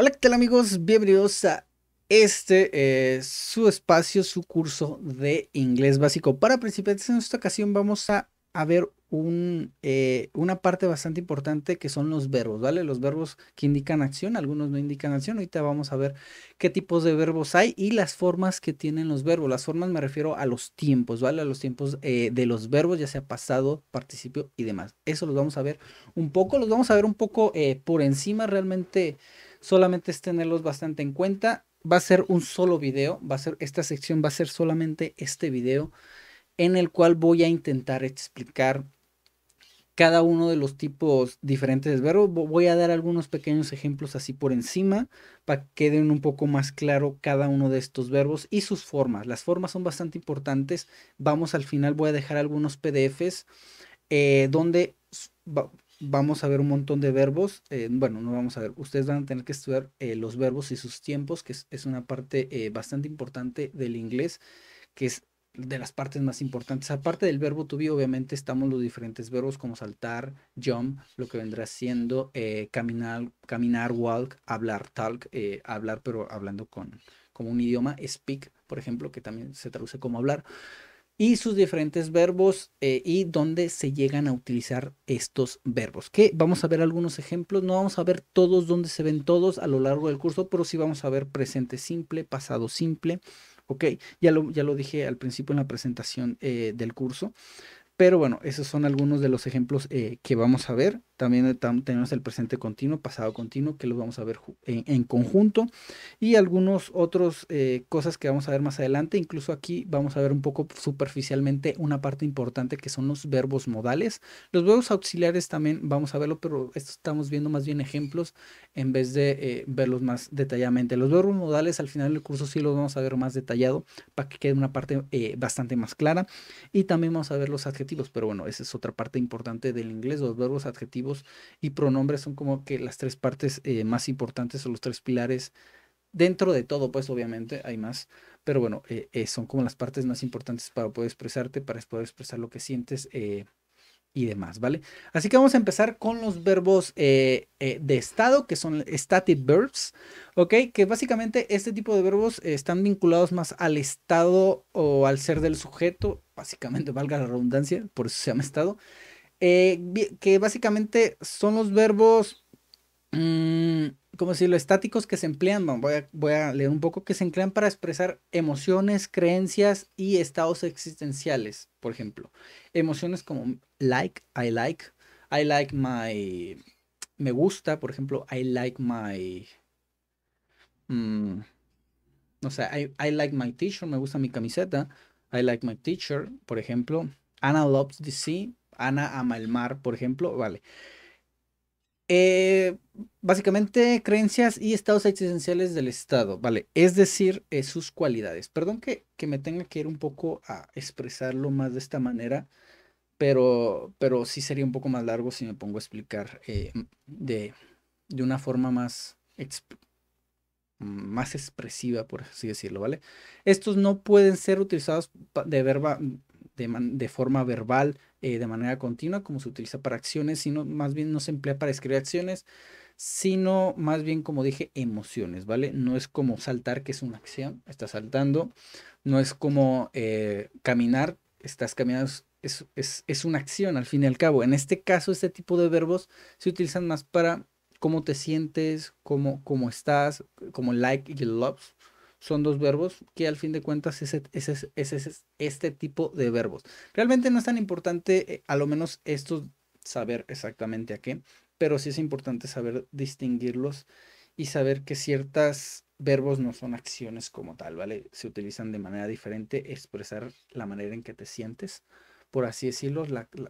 Hola, ¿qué tal amigos? Bienvenidos a este, eh, su espacio, su curso de inglés básico para principiantes. En esta ocasión vamos a, ver un, eh, una parte bastante importante que son los verbos, ¿vale? Los verbos que indican acción, algunos no indican acción. Ahorita vamos a ver qué tipos de verbos hay y las formas que tienen los verbos. Las formas me refiero a los tiempos, ¿vale? A los tiempos eh, de los verbos, ya sea pasado, participio y demás. Eso los vamos a ver un poco, los vamos a ver un poco por encima realmente solamente es tenerlos bastante en cuenta. Va a ser un solo video, va a ser, esta sección va a ser solamente este video en el cual voy a intentar explicar cada uno de los tipos diferentes de verbos. Voy a dar algunos pequeños ejemplos así por encima para que queden un poco más claro cada uno de estos verbos y sus formas. Las formas son bastante importantes. Vamos al final, voy a dejar algunos PDFs eh, donde vamos a ver un montón de verbos. Eh, bueno, no vamos a ver. Ustedes van a tener que estudiar eh, los verbos y sus tiempos, que es, una parte eh, bastante importante del inglés, que es de las partes más importantes. Aparte del verbo to be, obviamente estamos los diferentes verbos como saltar, jump, lo que vendrá siendo caminar, caminar, walk, hablar, talk, hablar pero hablando con como un idioma, speak, por ejemplo, que también se traduce como hablar y sus diferentes verbos eh, y dónde se llegan a utilizar estos verbos. Que vamos a ver algunos ejemplos, no vamos a ver todos dónde se ven todos a lo largo del curso, pero sí vamos a ver presente simple, pasado simple, ok, ya lo, ya lo dije al principio en la presentación eh, del curso, pero bueno, esos son algunos de los ejemplos eh, que vamos a ver. También tenemos el presente continuo, pasado continuo, que los vamos a ver en, conjunto. Y algunos otros eh, cosas que vamos a ver más adelante. Incluso aquí vamos a ver un poco superficialmente una parte importante que son los verbos modales. Los verbos auxiliares también vamos a verlo, pero estamos viendo más bien ejemplos en vez de eh, verlos más detalladamente. Los verbos modales al final del curso sí los vamos a ver más detallado para que quede una parte eh, bastante más clara. Y también vamos a ver los adjetivos, pero bueno, esa es otra parte importante del inglés, los verbos adjetivos y pronombres son como que las tres partes eh, más importantes o los tres pilares dentro de todo, pues obviamente hay más, pero bueno, eh, eh, son como las partes más importantes para poder expresarte, para poder expresar lo que sientes y demás, ¿vale? Así que vamos a empezar con los verbos de estado, que son static verbs, ¿ok? Que básicamente este tipo de verbos están vinculados más al estado o al ser del sujeto, básicamente valga la redundancia, por eso se llama estado. Eh, que básicamente son los verbos, mm, como si estáticos que se emplean, voy, a, leer un poco, que se emplean para expresar emociones, creencias y estados existenciales, por ejemplo. Emociones como like, I like, I like my, me gusta, por ejemplo, I like my... Mm, no sé, I, I like my teacher, me gusta mi camiseta. I like my teacher, por ejemplo. Anna loves the sea, Ana ama el mar, por ejemplo, vale. Eh, básicamente, creencias y estados existenciales del Estado, ¿vale? Es decir, eh, sus cualidades. Perdón que, me tenga que ir un poco a expresarlo más de esta manera, pero, pero sí sería un poco más largo si me pongo a explicar eh, de, una forma más, más expresiva, por así decirlo, ¿vale? Estos no pueden ser utilizados de, verba, de, de forma verbal, eh, de manera continua como se utiliza para acciones, sino más bien no se emplea para escribir acciones, sino más bien como dije emociones, ¿vale? No es como saltar, que es una acción, estás saltando, no es como eh, caminar, estás caminando, es, una acción al fin y al cabo. En este caso, este tipo de verbos se utilizan más para cómo te sientes, cómo, cómo estás, como like y love, son dos verbos que al fin de cuentas e, es, este tipo de verbos. Realmente no es tan importante, eh, a lo menos estos, saber exactamente a qué, pero sí es importante saber distinguirlos y saber que ciertos verbos no son acciones como tal, ¿vale? Se utilizan de manera diferente, expresar la manera en que te sientes, por así decirlo,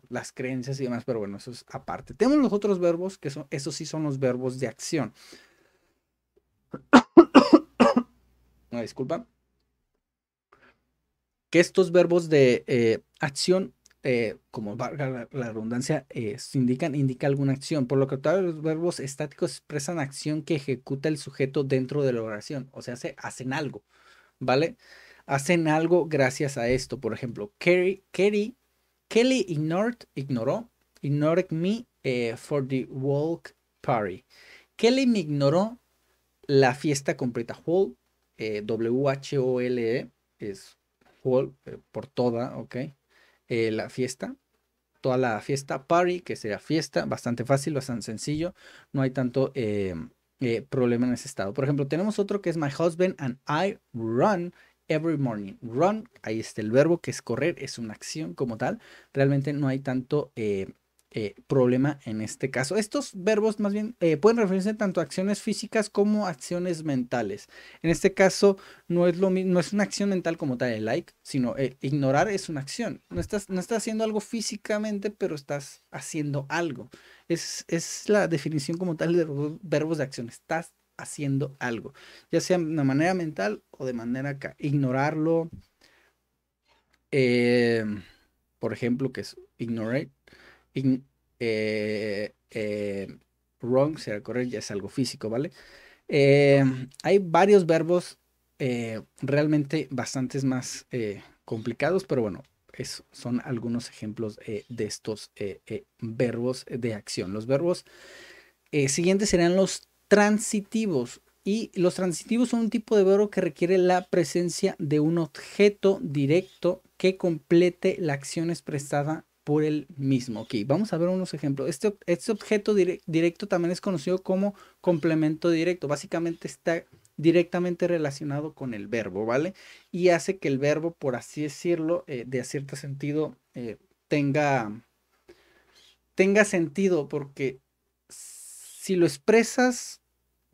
las creencias y demás, pero bueno, eso es aparte. Tenemos los otros verbos, que son, esos sí son los verbos de acción una disculpa, que estos verbos de eh, acción, eh, como valga la, redundancia, eh, indican, indica alguna acción, por lo que todos los verbos estáticos expresan acción que ejecuta el sujeto dentro de la oración, o sea, se hacen algo, ¿vale? Hacen algo gracias a esto, por ejemplo, Kerry, Kerry, Kelly ignored, ignoró, ignore me for the walk party. Kelly me ignoró la fiesta completa, whole eh, W-H-O-L-E, es whole, eh, por toda, ¿ok? Eh, la fiesta, toda la fiesta, party, que sea fiesta, bastante fácil, bastante sencillo, no hay tanto problema en ese estado. Por ejemplo, tenemos otro que es My husband and I run every morning. Run, ahí está el verbo que es correr, es una acción como tal, realmente no hay tanto eh, problema en este caso. Estos verbos más bien eh, pueden referirse tanto a acciones físicas como a acciones mentales. En este caso no es, lo, no es una acción mental como tal el like, sino eh, ignorar es una acción. No estás, no haciendo algo físicamente, pero estás haciendo algo. Es, la definición como tal de verbos de acción. Estás haciendo algo, ya sea de manera mental o de manera acá. Ignorarlo, por ejemplo, que es ignore eh, eh, wrong, correr, ya es algo físico, ¿vale? Eh, hay varios verbos realmente bastantes más complicados, pero bueno, son algunos ejemplos de estos verbos de acción. Los verbos siguientes serían los transitivos. Y los transitivos son un tipo de verbo que requiere la presencia de un objeto directo que complete la acción expresada por el mismo. Ok, vamos a ver unos ejemplos. Este, este objeto directo también es conocido como complemento directo. Básicamente está directamente relacionado con el verbo, ¿vale? Y hace que el verbo, por así decirlo, eh, de cierto sentido, eh, tenga, tenga sentido, porque si lo expresas,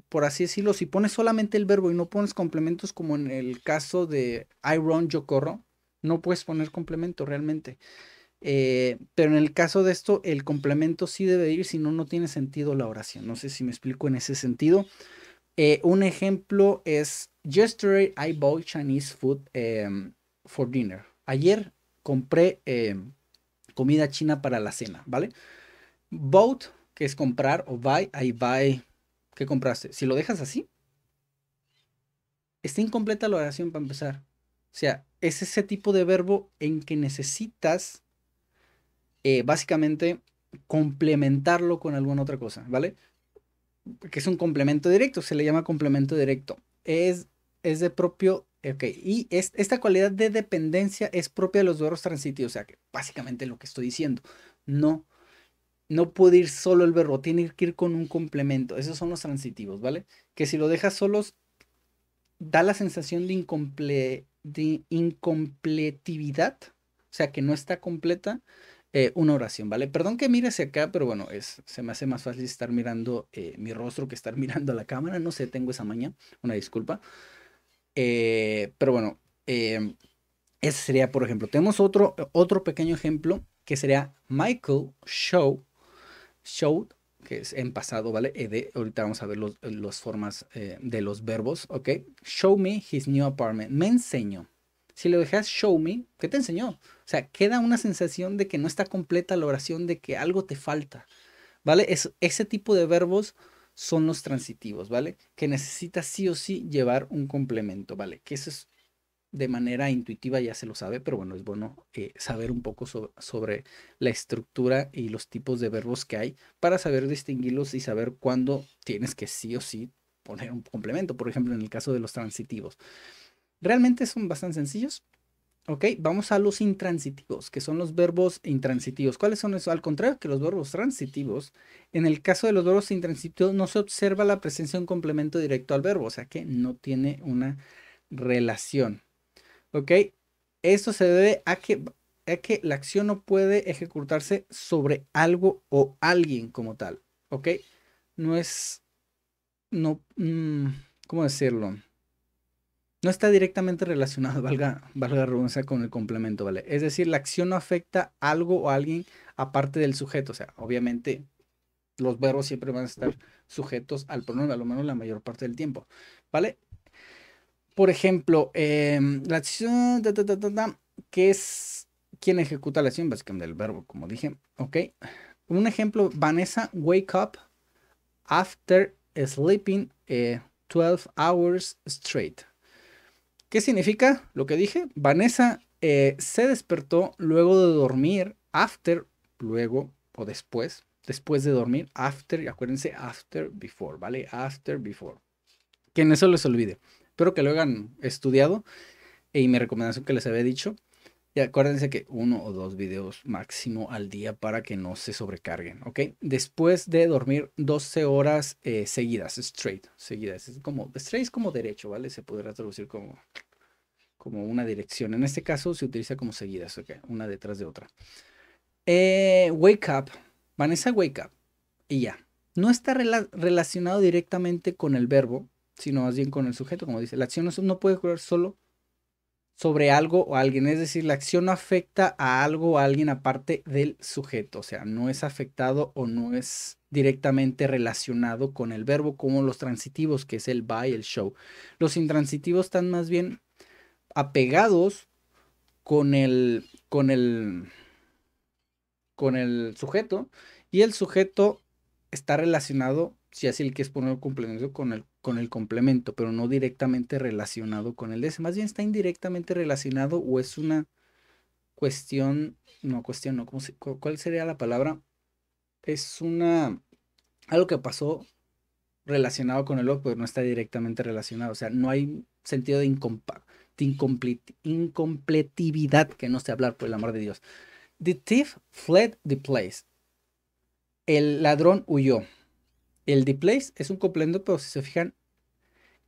por así decirlo, si pones solamente el verbo y no pones complementos como en el caso de I run, yo corro, no puedes poner complemento realmente. Eh, pero en el caso de esto, el complemento sí debe ir, si no, no tiene sentido la oración. No sé si me explico en ese sentido. Eh, un ejemplo es, yesterday I bought Chinese food em, for dinner. Ayer compré em, comida china para la cena, ¿vale? Bought, que es comprar, o buy, I buy. ¿Qué compraste? Si lo dejas así, está incompleta la oración para empezar. O sea, es ese tipo de verbo en que necesitas eh, básicamente complementarlo con alguna otra cosa, ¿vale? Que es un complemento directo, se le llama complemento directo. Es, es de propio, ok, y es, esta cualidad de dependencia es propia de los verbos transitivos, o sea, que básicamente lo que estoy diciendo, no, no puede ir solo el verbo, tiene que ir con un complemento, esos son los transitivos, ¿vale? Que si lo dejas solos, da la sensación de, de incompletividad, o sea, que no está completa, eh, una oración, ¿vale? Perdón que mire acá, pero bueno, es, se me hace más fácil estar mirando eh, mi rostro que estar mirando a la cámara. No sé, tengo esa maña, una disculpa. Eh, pero bueno, em, ese sería, por ejemplo, tenemos otro, otro pequeño ejemplo que sería Michael Show, Show, que es en pasado, ¿vale? de ahorita vamos a ver las los formas de los verbos, ¿ok? Show me his new apartment, me enseño. Si le dejas show me, ¿qué te enseñó? O sea, queda una sensación de que no está completa la oración, de que algo te falta, ¿vale? Es, ese tipo de verbos son los transitivos, ¿vale? Que necesitas sí o sí llevar un complemento, ¿vale? Que eso es de manera intuitiva, ya se lo sabe, pero bueno, es bueno eh, saber un poco sobre la estructura y los tipos de verbos que hay para saber distinguirlos y saber cuándo tienes que sí o sí poner un complemento, por ejemplo, en el caso de los transitivos. Realmente son bastante sencillos. Ok, vamos a los intransitivos, que son los verbos intransitivos. ¿Cuáles son eso? Al contrario que los verbos transitivos, en el caso de los verbos intransitivos no se observa la presencia de un complemento directo al verbo, o sea que no tiene una relación. ¿Ok? Esto se debe a que, a que la acción no puede ejecutarse sobre algo o alguien como tal. ¿Ok? No es... No... Mm, ¿Cómo decirlo? no está directamente relacionado, valga, la redundancia, con el complemento, ¿vale? Es decir, la acción no afecta a algo o alguien aparte del sujeto. O sea, obviamente los verbos siempre van a estar sujetos al pronombre, a lo menos la mayor parte del tiempo, ¿vale? Por ejemplo, em, la acción ¿Qué que es quien ejecuta la acción, básicamente el verbo, como dije, ¿ok? Un ejemplo, Vanessa, wake up after sleeping 12 eh, hours straight. ¿Qué significa lo que dije? Vanessa eh, se despertó luego de dormir, after, luego o después, después de dormir, after, acuérdense, after, before, ¿vale? After, before. Que en eso les olvide. Espero que lo hayan estudiado y mi recomendación que les había dicho. Y acuérdense que uno o dos videos máximo al día para que no se sobrecarguen, ¿ok? Después de dormir 12 horas eh, seguidas, straight, seguidas. Es como, straight es como derecho, ¿vale? Se podrá traducir como, como una dirección. En este caso se utiliza como seguidas, ¿ok? Una detrás de otra. Eh, wake up. Vanessa, wake up. Y ya. No está relacionado directamente con el verbo, sino más bien con el sujeto, como dice. La acción no puede ocurrir solo sobre algo o alguien. Es decir, la acción no afecta a algo o a alguien aparte del sujeto. O sea, no es afectado o no es directamente relacionado con el verbo como los transitivos, que es el by, el show. Los intransitivos están más bien apegados con el, con el, con el sujeto y el sujeto está relacionado, si así el que es poner complemento, con el con el complemento, pero no directamente relacionado con el ese. Más bien está indirectamente relacionado o es una cuestión, no cuestión, no, ¿cuál sería la palabra? Es una, algo que pasó relacionado con el log, pero no está directamente relacionado. O sea, no hay sentido de, incompa, incompletividad que no se hablar, por el amor de Dios. The thief fled the place. El ladrón huyó el place es un complemento, pero si se fijan,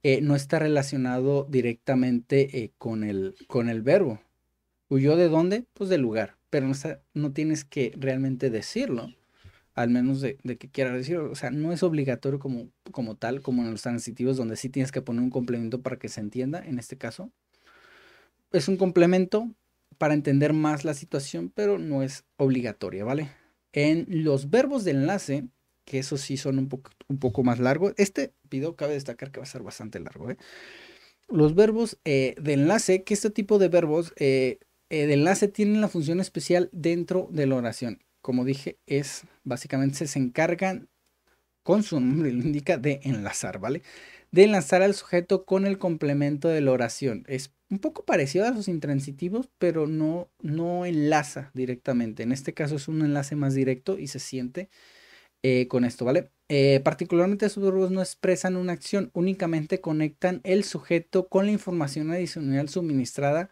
eh, no está relacionado directamente eh, con, el, con el verbo. ¿Huyó de dónde? Pues del lugar. Pero no, tienes que realmente decirlo, al menos de, que quieras decirlo. O sea, no es obligatorio como, como tal, como en los transitivos, donde sí tienes que poner un complemento para que se entienda, en este caso. Es un complemento para entender más la situación, pero no es obligatoria, ¿vale? En los verbos de enlace, que esos sí son un, un poco más largos. Este pido cabe destacar que va a ser bastante largo. ¿eh? Los verbos eh, de enlace, que este tipo de verbos eh, de enlace tienen la función especial dentro de la oración. Como dije, es básicamente se encargan, con su nombre lo indica, de enlazar, ¿vale? De enlazar al sujeto con el complemento de la oración. Es un poco parecido a los intransitivos, pero no, no enlaza directamente. En este caso es un enlace más directo y se siente eh, con esto, ¿vale? Eh, particularmente sus verbos no expresan una acción, únicamente conectan el sujeto con la información adicional suministrada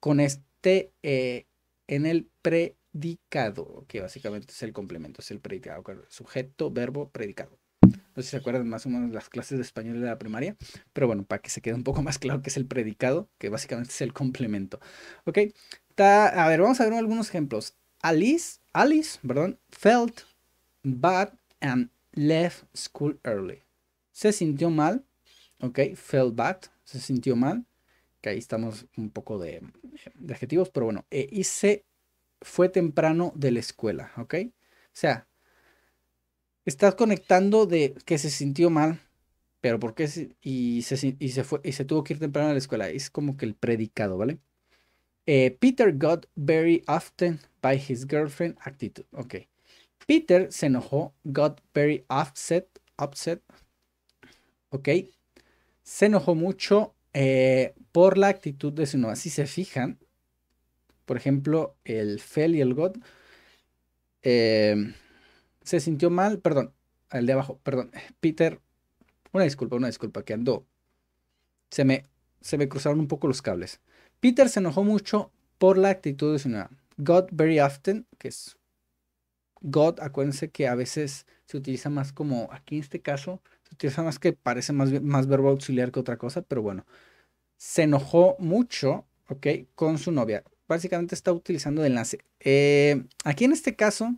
con este eh, en el predicado, que básicamente es el complemento, es el predicado, sujeto, verbo, predicado. No sé si se acuerdan más o menos las clases de español de la primaria, pero bueno, para que se quede un poco más claro que es el predicado, que básicamente es el complemento. Ok, a ver, vamos a ver algunos ejemplos. Alice, Alice, perdón, felt bad and left school early. Se sintió mal, ok, felt bad, se sintió mal, que ahí estamos un poco de, adjetivos, pero bueno, eh, y se fue temprano de la escuela, ok. O sea, estás conectando de que se sintió mal, pero porque qué? Se, y, se, fue, y se tuvo que ir temprano a la escuela. Es como que el predicado, ¿vale? Eh, Peter got very often by his girlfriend attitude. Ok. Peter se enojó, got very upset, upset, ok, se enojó mucho eh, por la actitud de su novia. Si se fijan, por ejemplo, el Fel y el God, em, se sintió mal, perdón, el de abajo, perdón, Peter, una disculpa, una disculpa, que andó, se me, se me cruzaron un poco los cables. Peter se enojó mucho por la actitud de su novia. Got very often, que es God, acuérdense que a veces se utiliza más como, aquí en este caso, se utiliza más que parece más, más verbo auxiliar que otra cosa, pero bueno, se enojó mucho, ¿ok? Con su novia. Básicamente está utilizando el enlace. Eh, aquí en este caso,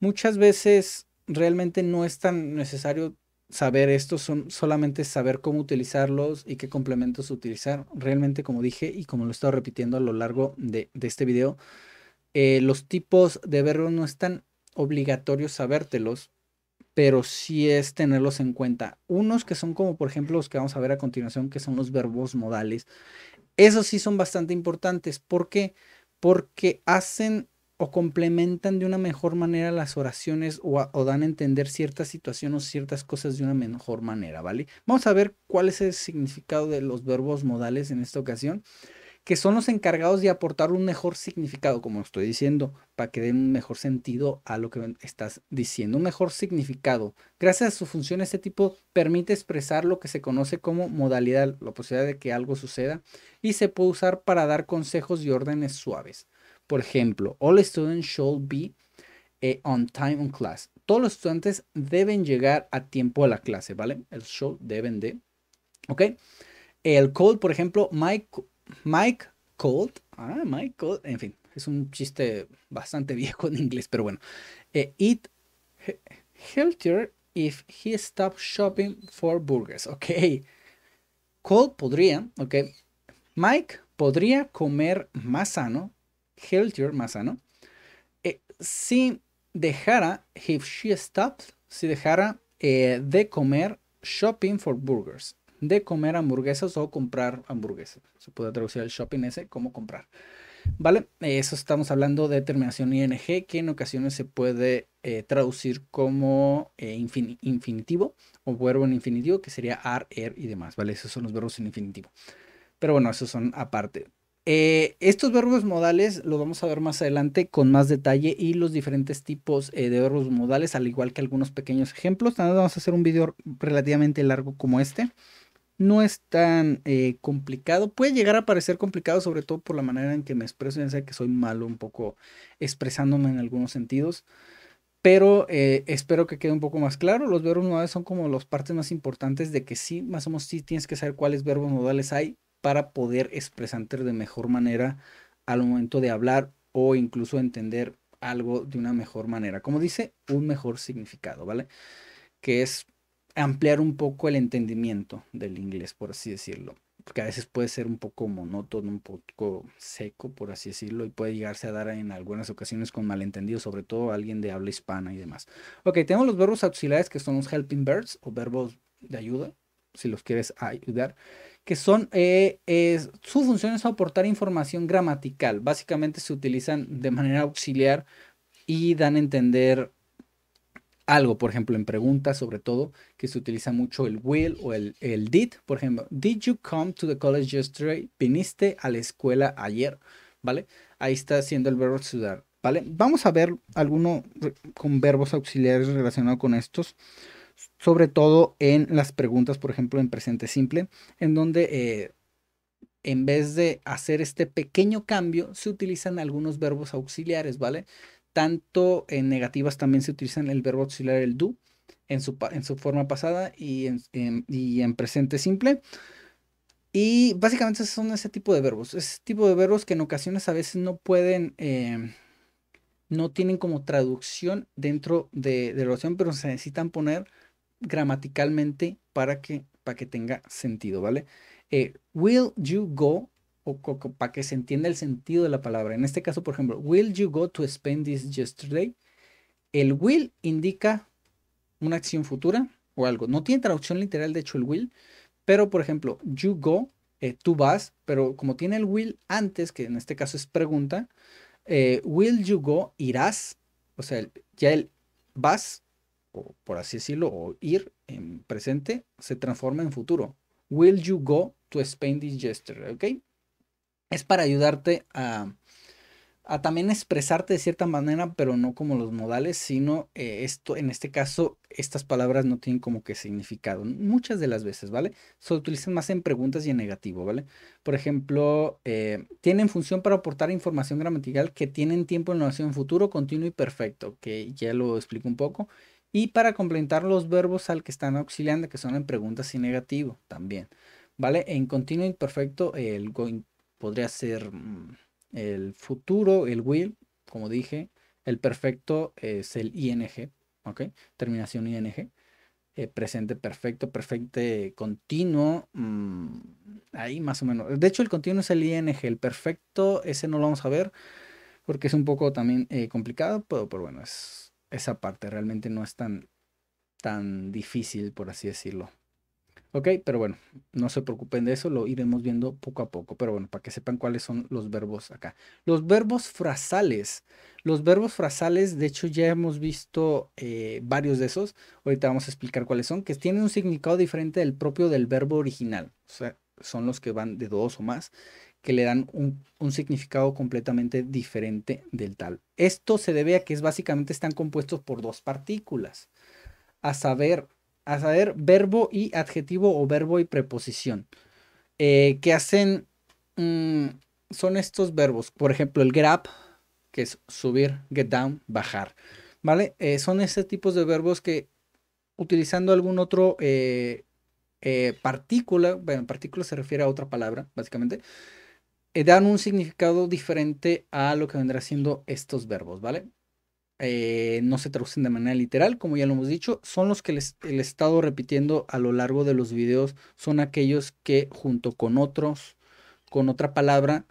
muchas veces realmente no es tan necesario saber esto, son solamente saber cómo utilizarlos y qué complementos utilizar. Realmente, como dije y como lo he estado repitiendo a lo largo de, de este video, eh, los tipos de verbos no están obligatorios sabértelos, pero sí es tenerlos en cuenta. Unos que son como, por ejemplo, los que vamos a ver a continuación, que son los verbos modales. Esos sí son bastante importantes. ¿Por qué? Porque hacen o complementan de una mejor manera las oraciones o, o dan a entender ciertas situaciones o ciertas cosas de una mejor manera, ¿vale? Vamos a ver cuál es el significado de los verbos modales en esta ocasión que son los encargados de aportar un mejor significado, como estoy diciendo, para que den un mejor sentido a lo que estás diciendo, un mejor significado. Gracias a su función, este tipo permite expresar lo que se conoce como modalidad, la posibilidad de que algo suceda, y se puede usar para dar consejos y órdenes suaves. Por ejemplo, all students should be eh, on time on class. Todos los estudiantes deben llegar a tiempo a la clase, ¿vale? El show deben de. ¿Ok? El code, por ejemplo, my Mike Cold. Ah, Mike Cold. En fin, es un chiste bastante viejo en inglés, pero bueno. Eh, eat healthier if he stops shopping for burgers. Ok. Cold podría, ok. Mike podría comer más sano, healthier, más sano, eh, si dejara, if she stops, si dejara eh, de comer shopping for burgers de comer hamburguesas o comprar hamburguesas. Se puede traducir el shopping ese como comprar. ¿Vale? Eso estamos hablando de terminación ing, que en ocasiones se puede eh, traducir como eh, infinitivo o verbo en infinitivo, que sería ar, er y demás, ¿vale? Esos son los verbos en infinitivo. Pero bueno, esos son aparte. Eh, estos verbos modales los vamos a ver más adelante con más detalle y los diferentes tipos de verbos modales, al igual que algunos pequeños ejemplos. más vamos a hacer un video relativamente largo como este no es tan eh, complicado. Puede llegar a parecer complicado, sobre todo por la manera en que me expreso, ya sea que soy malo un poco expresándome en algunos sentidos. Pero eh, espero que quede un poco más claro. Los verbos modales son como las partes más importantes de que sí, más o menos sí tienes que saber cuáles verbos modales hay para poder expresarte de mejor manera al momento de hablar o incluso entender algo de una mejor manera. Como dice, un mejor significado, ¿vale? Que es ampliar un poco el entendimiento del inglés, por así decirlo. Porque a veces puede ser un poco monótono, un poco seco, por así decirlo, y puede llegarse a dar en algunas ocasiones con malentendidos, sobre todo alguien de habla hispana y demás. Ok, tenemos los verbos auxiliares que son los helping verbs o verbos de ayuda, si los quieres ayudar, que son, eh, su función es aportar información gramatical. Básicamente se utilizan de manera auxiliar y dan a entender algo, por ejemplo, en preguntas, sobre todo, que se utiliza mucho el will o el, did, por ejemplo, did you come to the college yesterday? ¿Viniste a la escuela ayer? ¿Vale? Ahí está haciendo el verbo to ¿vale? Vamos a ver alguno con verbos auxiliares relacionados con estos, sobre todo en las preguntas, por ejemplo, en presente simple, en donde eh, en vez de hacer este pequeño cambio, se utilizan algunos verbos auxiliares, ¿vale? tanto en negativas también se utilizan el verbo auxiliar el do en su, en su forma pasada y en, y en presente simple. Y básicamente son ese tipo de verbos. Ese tipo de verbos que en ocasiones a veces no pueden, em, no tienen como traducción dentro de, la oración, pero se necesitan poner gramaticalmente para que, para que tenga sentido, ¿vale? Eh, will you go para que se entienda el sentido de la palabra. En este caso, por ejemplo, will you go to spend this yesterday? El will indica una acción futura o algo. No tiene traducción literal, de hecho, el will, pero por ejemplo, you go, eh, tú vas, pero como tiene el will antes, que en este caso es pregunta, eh, will you go, irás, o sea, ya el vas, o por así decirlo, o ir en presente, se transforma en futuro. Will you go to spend this yesterday? ¿Ok? es para ayudarte a, también expresarte de cierta manera, pero no como los modales, sino eh, esto, en este caso, estas palabras no tienen como que significado, muchas de las veces, ¿vale? Se utilizan más en preguntas y en negativo, ¿vale? Por ejemplo, eh, tienen función para aportar información gramatical que tienen tiempo en oración futuro, continuo y perfecto, que ya lo explico un poco. Y para complementar los verbos al que están auxiliando, que son en preguntas y negativo también, ¿vale? En continuo y perfecto, el going podría ser mm, el futuro, el will, como dije. El perfecto es el ing, ¿ok? Terminación ing. Eh, presente perfecto, perfecto continuo. Mm, ahí más o menos. De hecho, el continuo es el ing. El perfecto, ese no lo vamos a ver porque es un poco también eh, complicado, pero, pero bueno, es, esa parte realmente no es tan, tan difícil, por así decirlo. ¿Ok? Pero bueno, no se preocupen de eso, lo iremos viendo poco a poco. Pero bueno, para que sepan cuáles son los verbos acá. Los verbos frasales. Los verbos frasales, de hecho ya hemos visto eh, varios de esos. Ahorita vamos a explicar cuáles son, que tienen un significado diferente del propio del verbo original. O sea, son los que van de dos o más, que le dan un, un significado completamente diferente del tal. Esto se debe a que es, básicamente están compuestos por dos partículas. A saber, a saber, verbo y adjetivo o verbo y preposición, eh, que hacen, mm, son estos verbos, por ejemplo, el grab, que es subir, get down, bajar, ¿vale? Eh, son este tipos de verbos que utilizando algún otro eh, partícula, bueno, partícula se refiere a otra palabra, básicamente, dan un significado diferente a lo que vendrá siendo estos verbos, ¿vale? Eh, no se traducen de manera literal, como ya lo hemos dicho, son los que les, el Estado repitiendo a lo largo de los videos, son aquellos que junto con otros, con otra palabra,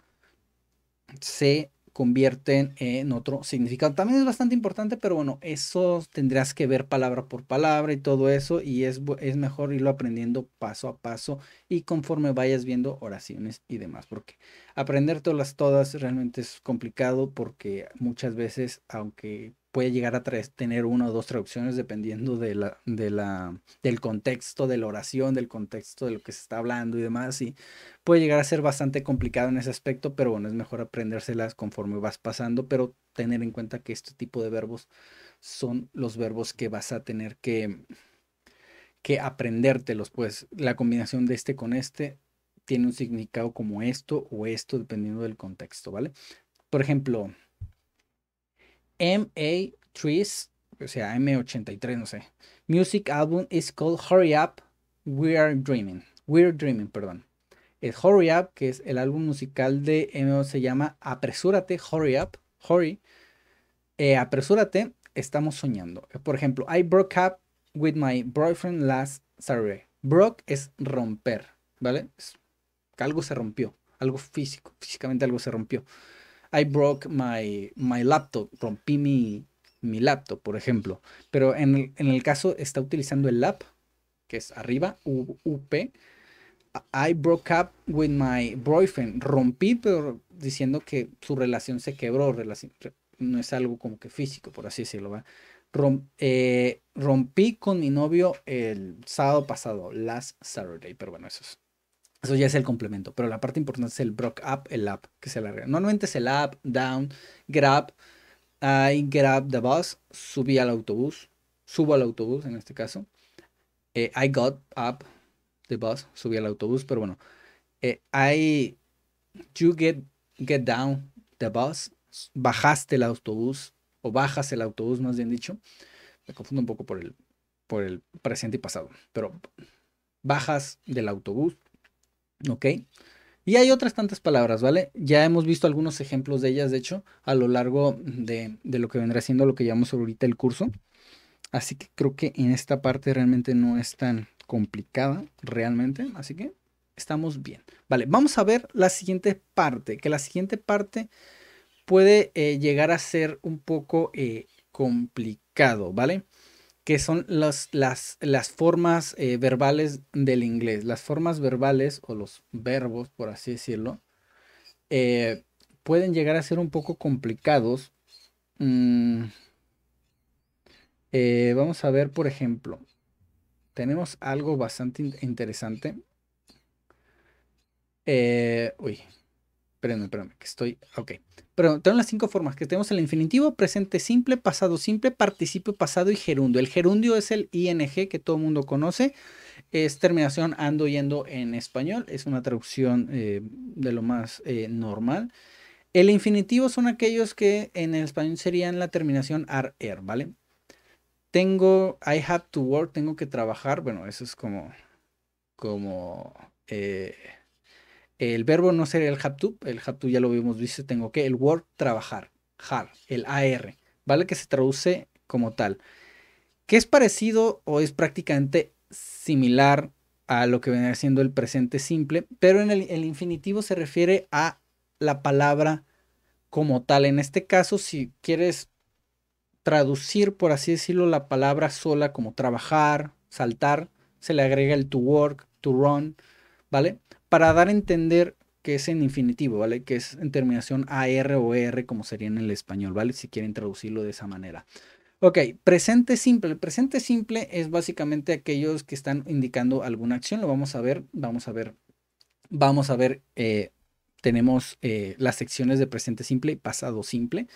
se convierten en otro significado. También es bastante importante, pero bueno, eso tendrás que ver palabra por palabra y todo eso, y es, es mejor irlo aprendiendo paso a paso y conforme vayas viendo oraciones y demás, porque Aprender todas realmente es complicado porque muchas veces, aunque puede llegar a tener una o dos traducciones dependiendo de la, del contexto de la oración, del contexto de lo que se está hablando y demás. Y puede llegar a ser bastante complicado en ese aspecto, pero bueno, es mejor aprendérselas conforme vas pasando, pero tener en cuenta que este tipo de verbos son los verbos que vas a tener que, que aprendértelos, pues la combinación de este con este tiene un significado como esto o esto, dependiendo del contexto, ¿vale? Por ejemplo, MA Trees, o sea, M83, no sé. Music album is called Hurry Up, We Are Dreaming. We're Dreaming, perdón. Es Hurry Up, que es el álbum musical de MO, se llama Apresúrate, Hurry Up, Hurry. Eh, apresúrate, estamos soñando. Por ejemplo, I broke up with my boyfriend last Saturday. Broke es romper, ¿vale? algo se rompió, algo físico, físicamente algo se rompió. I broke my, my laptop, rompí mi, mi laptop, por ejemplo. Pero en el, en el caso está utilizando el lap, que es arriba, U, UP. I broke up with my boyfriend. Rompí, pero diciendo que su relación se quebró. no es algo como que físico, por así decirlo. ¿va? Eh, rompí con mi novio el sábado pasado, last Saturday. Pero bueno, eso es eso ya es el complemento, pero la parte importante es el brock up, el up, que se alarga. Normalmente es el up, down, grab, I grab the bus, subí al autobús, subo al autobús en este caso. Eh, I got up the bus, subí al autobús, pero bueno. Eh, I, you get, get down the bus, bajaste el autobús, o bajas el autobús más bien dicho. Me confundo un poco por el, por el presente y pasado, pero bajas del autobús ¿Ok? Y hay otras tantas palabras, ¿vale? Ya hemos visto algunos ejemplos de ellas, de hecho, a lo largo de, lo que vendrá siendo lo que llamamos ahorita el curso. Así que creo que en esta parte realmente no es tan complicada, realmente. Así que estamos bien. Vale, vamos a ver la siguiente parte, que la siguiente parte puede eh, llegar a ser un poco eh, complicado, ¿vale? que son las, las, formas eh, verbales del inglés. Las formas verbales o los verbos, por así decirlo, eh, pueden llegar a ser un poco complicados. Mm. Eh, vamos a ver, por ejemplo, tenemos algo bastante interesante. uy, Espérame, espérame, que estoy. Ok. Pero tengo las cinco formas que tenemos el infinitivo, presente simple, pasado simple, participio pasado y gerundio. El gerundio es el ing que todo el mundo conoce. Es terminación ando yendo en español. Es una traducción eh, de lo más eh, normal. El infinitivo son aquellos que en el español serían la terminación ar, er, ¿vale? Tengo, I have to work, tengo que trabajar. Bueno, eso es como, como, eh, el verbo no sería el have el have ya lo vimos, dice tengo que, el word trabajar, har, el AR, ¿vale? Que se traduce como tal. Que es parecido o es prácticamente similar a lo que viene siendo el presente simple, pero en el infinitivo se refiere a la palabra como tal. En este caso, si quieres traducir, por así decirlo, la palabra sola como trabajar, saltar, se le agrega el to work, to run, ¿vale? para dar a entender que es en infinitivo, ¿vale? Que es en terminación AR o ER como sería en el español, ¿vale? Si quieren traducirlo de esa manera. Ok, presente simple. El presente simple es básicamente aquellos que están indicando alguna acción. Lo vamos a ver, vamos a ver, vamos a ver. Eh, tenemos eh, las secciones de presente simple y pasado simple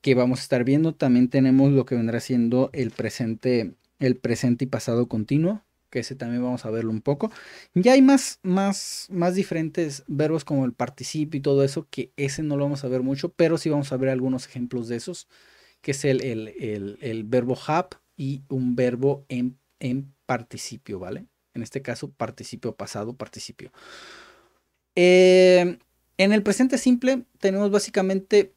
que vamos a estar viendo. También tenemos lo que vendrá siendo el presente, el presente y pasado continuo que ese también vamos a verlo un poco. Ya hay más, más, más diferentes verbos como el participio y todo eso, que ese no lo vamos a ver mucho, pero sí vamos a ver algunos ejemplos de esos, que es el, verbo have y un verbo en, en participio, ¿vale? En este caso, participio pasado, participio. Eh, en el presente simple tenemos básicamente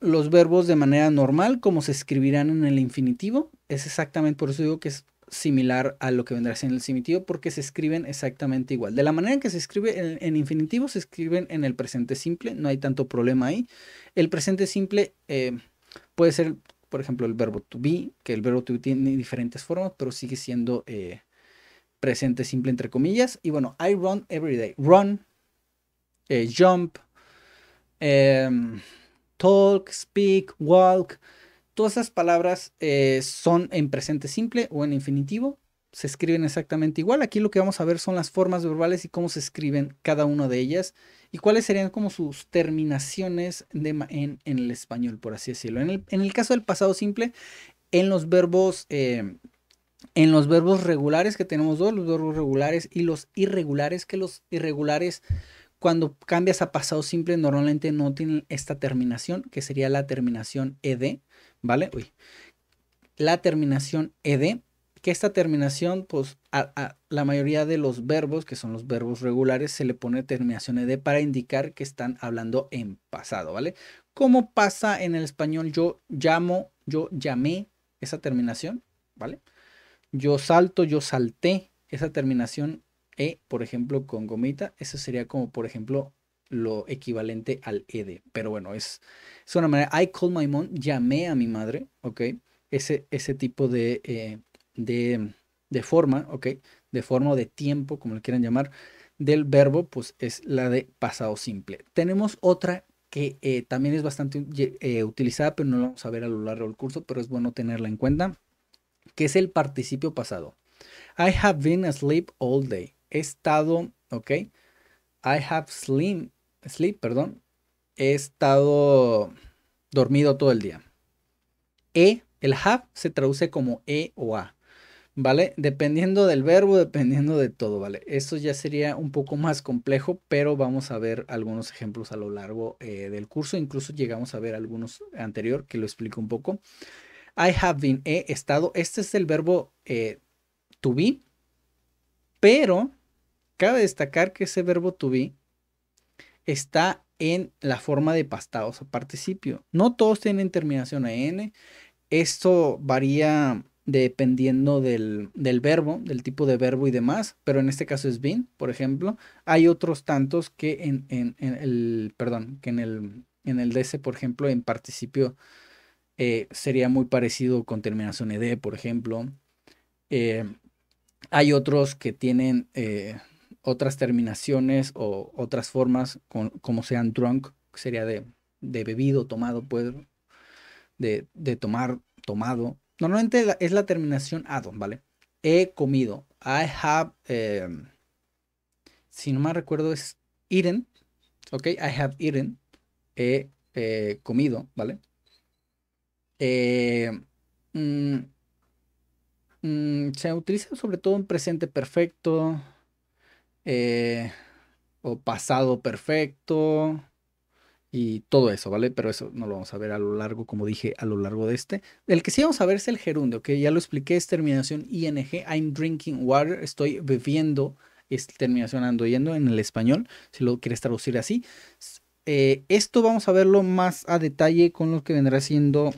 los verbos de manera normal, como se escribirán en el infinitivo. Es exactamente por eso digo que es similar a lo que vendrá en el simitivo porque se escriben exactamente igual. De la manera en que se escribe en, infinitivo, se escriben en el presente simple, no hay tanto problema ahí. El presente simple eh, puede ser, por ejemplo, el verbo to be, que el verbo to be tiene diferentes formas, pero sigue siendo eh, presente simple entre comillas. Y bueno, I run every day. Run, eh, jump, em, talk, speak, walk. Todas esas palabras eh, son en presente simple o en infinitivo. Se escriben exactamente igual. Aquí lo que vamos a ver son las formas verbales y cómo se escriben cada una de ellas y cuáles serían como sus terminaciones de en, el español, por así decirlo. En el, caso del pasado simple, en los verbos... Eh, en los verbos regulares que tenemos dos, los verbos regulares y los irregulares, que los irregulares cuando cambias a pasado simple normalmente no tienen esta terminación, que sería la terminación ed, ¿vale? Uy. La terminación ed, que esta terminación, pues a, a, la mayoría de los verbos, que son los verbos regulares, se le pone terminación ed para indicar que están hablando en pasado, ¿vale? ¿Cómo pasa en el español? Yo llamo, yo llamé esa terminación, ¿vale? Yo salto, yo salté esa terminación e, por ejemplo, con gomita. Eso sería como, por ejemplo, lo equivalente al ED. Pero bueno, es, es una manera. I called my mom, llamé a mi madre, ¿ok? Ese, ese tipo eh, de, de, forma, ¿ok? De forma o de tiempo, como le quieran llamar, del verbo, pues es la de pasado simple. Tenemos otra que eh, también es bastante eh, utilizada, pero no la vamos a ver a lo largo del curso, pero es bueno tenerla en cuenta, que es el participio pasado. I have been asleep all day. He estado, ¿ok? I have slept sleep, perdón, he estado dormido todo el día. E, el have se traduce como E o A, ¿vale? Dependiendo del verbo, dependiendo de todo, ¿vale? Esto ya sería un poco más complejo, pero vamos a ver algunos ejemplos a lo largo eh, del curso. Incluso llegamos a ver algunos anterior que lo explico un poco. I have been, he estado. Este es el verbo eh, to be, pero cabe destacar que ese verbo to be está en la forma de pastados o participio. No todos tienen terminación n Esto varía dependiendo del, verbo, del tipo de verbo y demás, pero en este caso es bin, por ejemplo. Hay otros tantos que en, el, perdón, que en el, en el DS, por ejemplo, en participio eh, sería muy parecido con terminación ED, por ejemplo. Eh, hay otros que tienen... Eh, otras terminaciones o otras formas, como sean drunk, que sería de, bebido, tomado, puedo de, tomar, tomado. Normalmente es la terminación addon ¿vale? He comido. I have, em, si no me recuerdo, es eaten. Ok, I have eaten. He eh, comido, ¿vale? Eh, mm, mm, se utiliza sobre todo en presente perfecto. Eh, o pasado perfecto y todo eso, ¿vale? Pero eso no lo vamos a ver a lo largo, como dije, a lo largo de este. El que sí vamos a ver es el gerundio, que ya lo expliqué, es terminación ing, I'm drinking water, estoy bebiendo, es terminación ando yendo en el español, si lo quieres traducir así. Eh, esto vamos a verlo más a detalle con lo que vendrá siendo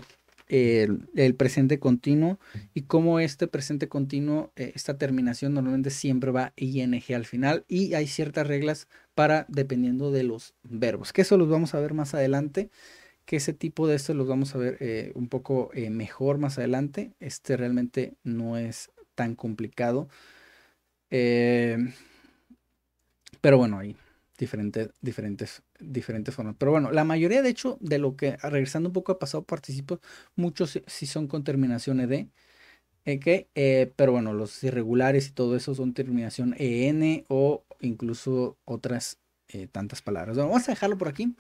el, presente continuo y cómo este presente continuo, eh, esta terminación normalmente siempre va ing al final y hay ciertas reglas para dependiendo de los verbos, que eso los vamos a ver más adelante, que ese tipo de esto los vamos a ver eh, un poco eh, mejor más adelante, este realmente no es tan complicado, pero bueno, hay diferentes, diferentes diferentes formas. Pero bueno, la mayoría, de hecho, de lo que, ah, regresando un poco al pasado, participo, muchos sí, son con terminación ED. ¿eh? que, eh, pero bueno, los irregulares y todo eso son terminación EN o incluso otras eh, tantas palabras. vamos a dejarlo por aquí.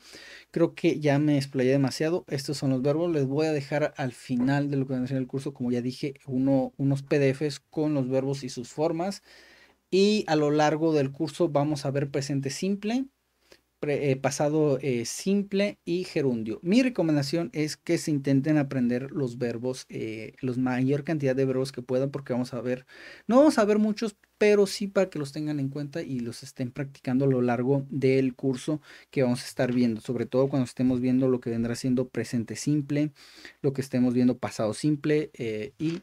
Creo que ya me explayé demasiado. Estos son los verbos. Les voy a dejar al final de lo que va a ser el curso, como ya dije, uno, unos PDFs con los verbos y sus formas. Y a lo largo del curso vamos a ver presente simple, eh, pasado eh, simple y gerundio. Mi recomendación es que se intenten aprender los verbos, La eh, los mayor cantidad de verbos que puedan, porque vamos a ver, no vamos a ver muchos, pero sí para que los tengan en cuenta y los estén practicando a lo largo del curso que vamos a estar viendo, sobre todo cuando estemos viendo lo que vendrá siendo presente simple, lo que estemos viendo pasado simple y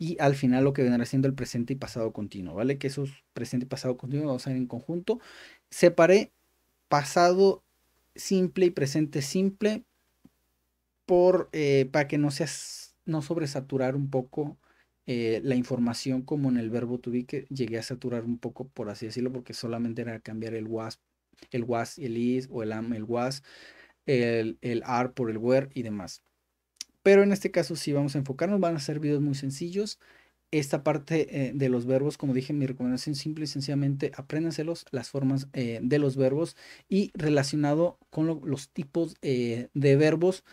y al final lo que vendrá siendo el presente y pasado continuo, ¿vale? Que esos presente y pasado continuo vamos a ver en conjunto. Separé pasado simple y presente simple por, eh, para que no, seas, no sobresaturar un poco eh, la información como en el verbo to be, que llegué a saturar un poco, por así decirlo, porque solamente era cambiar el was, el was y el is, o el am, el was, el, el are por el were y demás. Pero en este caso, si vamos a enfocarnos, van a ser videos muy sencillos esta parte eh, de los verbos, como dije, mi recomendación simple y sencillamente apréndanselos, las formas eh, de los verbos y relacionado con los tipos eh, de verbos.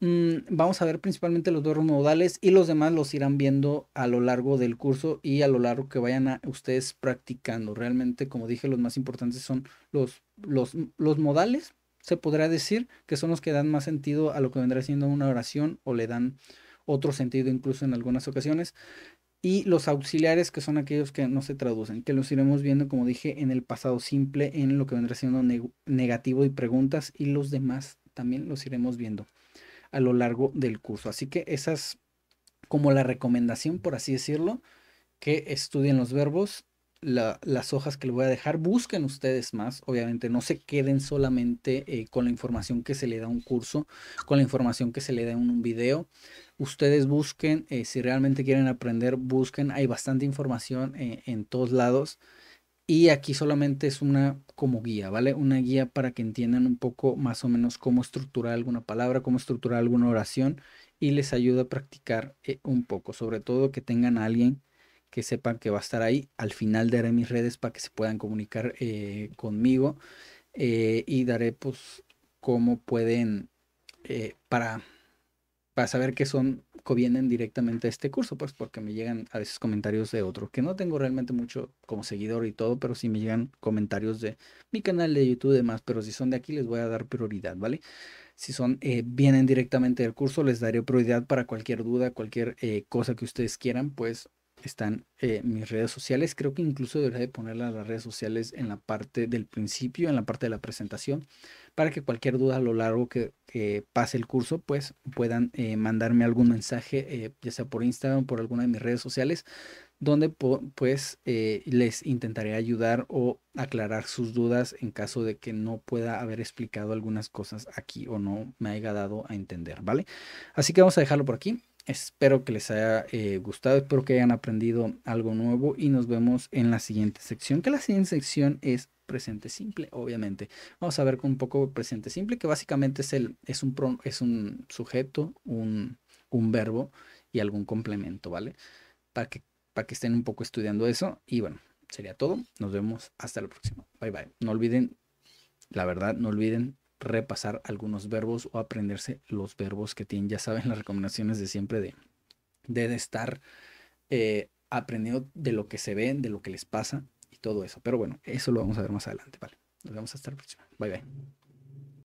Mm, vamos a ver principalmente los verbos modales y los demás los irán viendo a lo largo del curso y a lo largo que vayan a ustedes practicando. Realmente, como dije, los más importantes son los, los, los modales, se podrá decir, que son los que dan más sentido a lo que vendrá siendo una oración o le dan otro sentido incluso en algunas ocasiones y los auxiliares, que son aquellos que no se traducen, que los iremos viendo, como dije, en el pasado simple, en lo que vendrá siendo negativo y preguntas, y los demás también los iremos viendo a lo largo del curso. Así que esa es como la recomendación, por así decirlo, que estudien los verbos las hojas que les voy a dejar. Busquen ustedes más, obviamente, no se queden solamente eh, con la información que se le da a un curso, con la información que se le da en un video. Ustedes busquen, eh, si realmente quieren aprender, busquen. Hay bastante información eh, en todos lados. Y aquí solamente es una como guía, ¿vale? Una guía para que entiendan un poco más o menos cómo estructurar alguna palabra, cómo estructurar alguna oración y les ayuda a practicar un poco, sobre todo que tengan a alguien que sepan que va a estar ahí. Al final daré mis redes para que se puedan comunicar eh, conmigo eh, y daré pues cómo pueden eh, para, para saber que son vienen directamente a este curso, pues porque me llegan a veces comentarios de otros, que no tengo realmente mucho como seguidor y todo, pero sí me llegan comentarios de mi canal de YouTube y demás, pero si son de aquí les voy a dar prioridad, ¿vale? Si son, vienen directamente del curso, les daré prioridad para cualquier duda, cualquier cosa que ustedes quieran, pues están eh, mis redes sociales. Creo que incluso debería de ponerlas las redes sociales en la parte del principio, en la parte de la presentación, para que cualquier duda a lo largo que pase el curso, pues puedan eh, mandarme algún mensaje, eh, ya sea por Instagram o por alguna de mis redes sociales, donde pues les intentaré ayudar o aclarar sus dudas en caso de que no pueda haber explicado algunas cosas aquí o no me haya dado a entender, ¿vale? Así que vamos a dejarlo por aquí. Espero que les haya eh, gustado, espero que hayan aprendido algo nuevo y nos vemos en la siguiente sección, que la siguiente sección es presente simple, obviamente. Vamos a ver con un poco presente simple, que básicamente es, el, es, un, es un sujeto, un, verbo y algún complemento, ¿vale? Para que, para que estén un poco estudiando eso. Y bueno, sería todo. Nos vemos hasta la próxima. Bye bye. No olviden, la verdad, no olviden repasar algunos verbos o aprenderse los verbos que tienen. Ya saben las recomendaciones de siempre de, de estar eh, aprendiendo de lo que se ven, de lo que les pasa y todo eso. Pero bueno, eso lo vamos a ver más adelante, ¿vale? Nos vemos hasta la próxima. Bye bye.